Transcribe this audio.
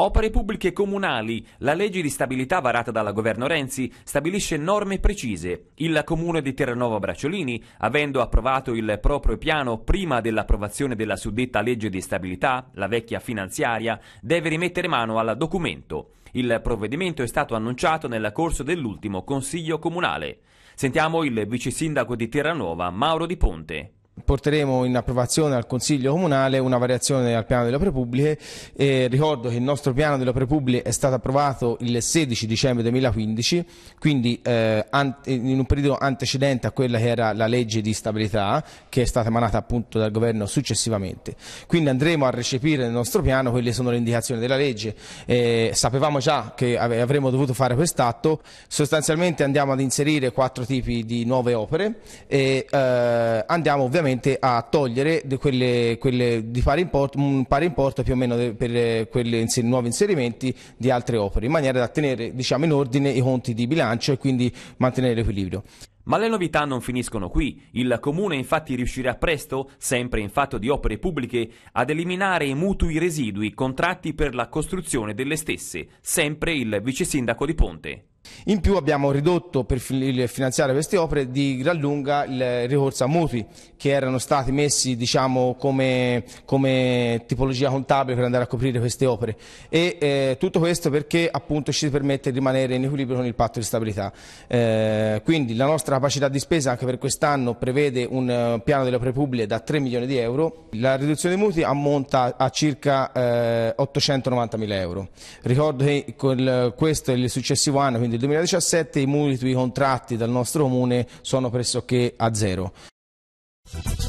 Opere pubbliche comunali. La legge di stabilità varata dal governo Renzi stabilisce norme precise. Il comune di Terranova Bracciolini, avendo approvato il proprio piano prima dell'approvazione della suddetta legge di stabilità, la vecchia finanziaria, deve rimettere mano al documento. Il provvedimento è stato annunciato nel corso dell'ultimo Consiglio Comunale. Sentiamo il vice sindaco di Terranova, Mauro Di Ponte porteremo in approvazione al Consiglio Comunale una variazione al piano delle opere pubbliche. Eh, ricordo che il nostro piano delle opere pubbliche è stato approvato il 16 dicembre 2015, quindi eh, in un periodo antecedente a quella che era la legge di stabilità che è stata emanata appunto dal governo successivamente. Quindi andremo a recepire nel nostro piano quelle sono le indicazioni della legge. Eh, sapevamo già che avremmo dovuto fare quest'atto, sostanzialmente andiamo ad inserire quattro tipi di nuove opere e eh, andiamo ovviamente praticamente a togliere di, quelle, quelle di pari, importo, pari importo, più o meno per eh, quelle nuovi inserimenti di altre opere, in maniera da tenere diciamo, in ordine i conti di bilancio e quindi mantenere l'equilibrio. Ma le novità non finiscono qui. Il comune infatti riuscirà presto, sempre in fatto di opere pubbliche, ad eliminare i mutui residui contratti per la costruzione delle stesse, sempre il vice sindaco di Ponte. In più abbiamo ridotto per finanziare queste opere di gran lunga il ricorso a mutui che erano stati messi diciamo, come, come, tipologia contabile per andare a coprire queste opere e eh, tutto questo perché appunto ci permette di rimanere in equilibrio con il patto di stabilità. Eh, quindi la nostra capacità di spesa anche per quest'anno prevede un uh, piano delle opere pubbliche da 3 milioni di euro, la riduzione dei mutui ammonta a circa eh, 890 mila euro. Ricordo che quel, questo è il successivo anno, quindi il 2020, 2017 i mutui contratti dal nostro comune sono pressoché a zero.